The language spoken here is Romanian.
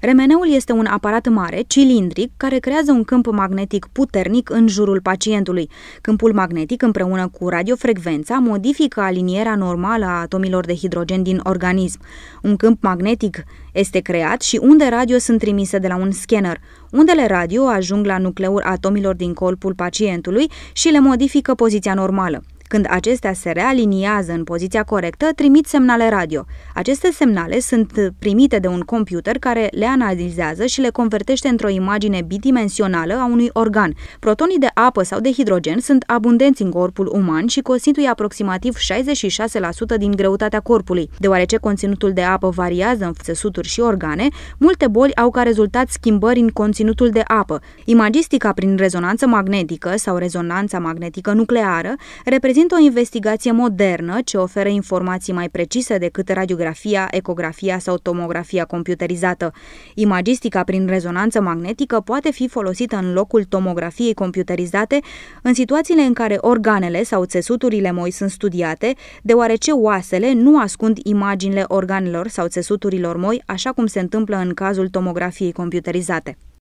Remeneul este un aparat mare, cilindric, care creează un câmp magnetic puternic în jurul pacientului. Câmpul magnetic, împreună cu radiofrecvența, modifică alinierea normală a atomilor de hidrogen din organism. Un câmp magnetic este creat și unde radio sunt trimise de la un scanner. Undele radio ajung la nucleul atomilor din corpul pacientului și le modifică poziția normală. Când acestea se realiniază în poziția corectă, trimit semnale radio. Aceste semnale sunt primite de un computer care le analizează și le convertește într-o imagine bidimensională a unui organ. Protonii de apă sau de hidrogen sunt abundenți în corpul uman și constituie aproximativ 66% din greutatea corpului. Deoarece conținutul de apă variază în țesuturi și organe, multe boli au ca rezultat schimbări în conținutul de apă. Imagistica prin rezonanță magnetică sau rezonanța magnetică nucleară reprezintă reprezintă o investigație modernă ce oferă informații mai precise decât radiografia, ecografia sau tomografia computerizată. Imagistica prin rezonanță magnetică poate fi folosită în locul tomografiei computerizate în situațiile în care organele sau țesuturile moi sunt studiate, deoarece oasele nu ascund imaginile organelor sau țesuturilor moi, așa cum se întâmplă în cazul tomografiei computerizate.